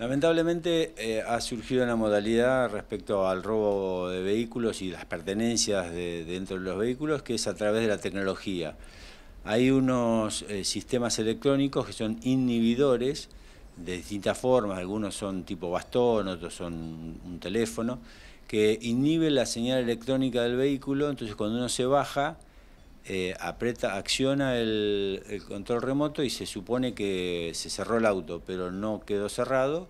Lamentablemente eh, ha surgido una modalidad respecto al robo de vehículos y las pertenencias de, dentro de los vehículos que es a través de la tecnología. Hay unos eh, sistemas electrónicos que son inhibidores de distintas formas, algunos son tipo bastón, otros son un teléfono, que inhibe la señal electrónica del vehículo, entonces cuando uno se baja eh, aprieta, acciona el, control remoto y se supone que se cerró el auto, pero no quedó cerrado.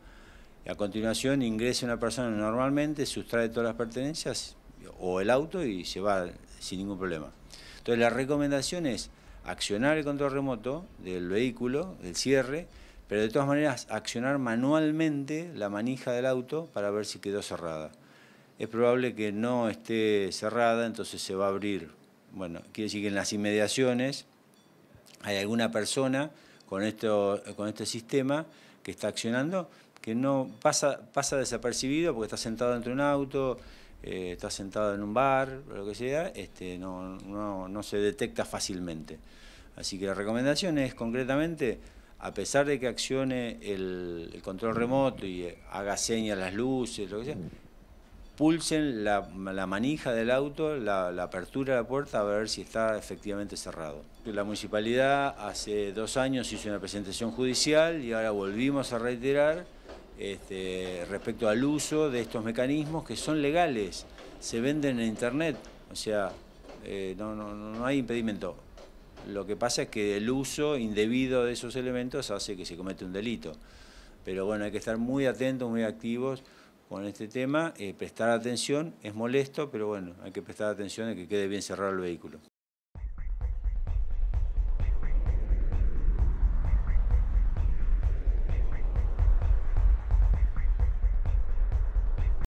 a continuación ingresa una persona normalmente, sustrae todas las pertenencias o el auto y se va sin ningún problema. Entonces la recomendación es accionar el control remoto del vehículo, el cierre, pero de todas maneras accionar manualmente la manija del auto para ver si quedó cerrada. Es probable que no esté cerrada, entonces se va a abrir bueno, quiere decir que en las inmediaciones hay alguna persona con, esto, con este sistema que está accionando, que no pasa, pasa desapercibido porque está sentado entre un auto, eh, está sentado en un bar, lo que sea, este, no, se detecta fácilmente. Así que la recomendación es concretamente, a pesar de que accione el, el control remoto y haga señas las luces, lo que sea, pulsen la, manija del auto, la, apertura de la puerta, a ver si está efectivamente cerrado. La municipalidad hace dos años hizo una presentación judicial y ahora volvimos a reiterar este, respecto al uso de estos mecanismos que son legales, se venden en internet, o sea, eh, no, no, no hay impedimento. Lo que pasa es que el uso indebido de esos elementos hace que se comete un delito. Pero bueno, hay que estar muy atentos, muy activos con este tema, eh, prestar atención, es molesto, pero bueno, hay que prestar atención a que quede bien cerrado el vehículo.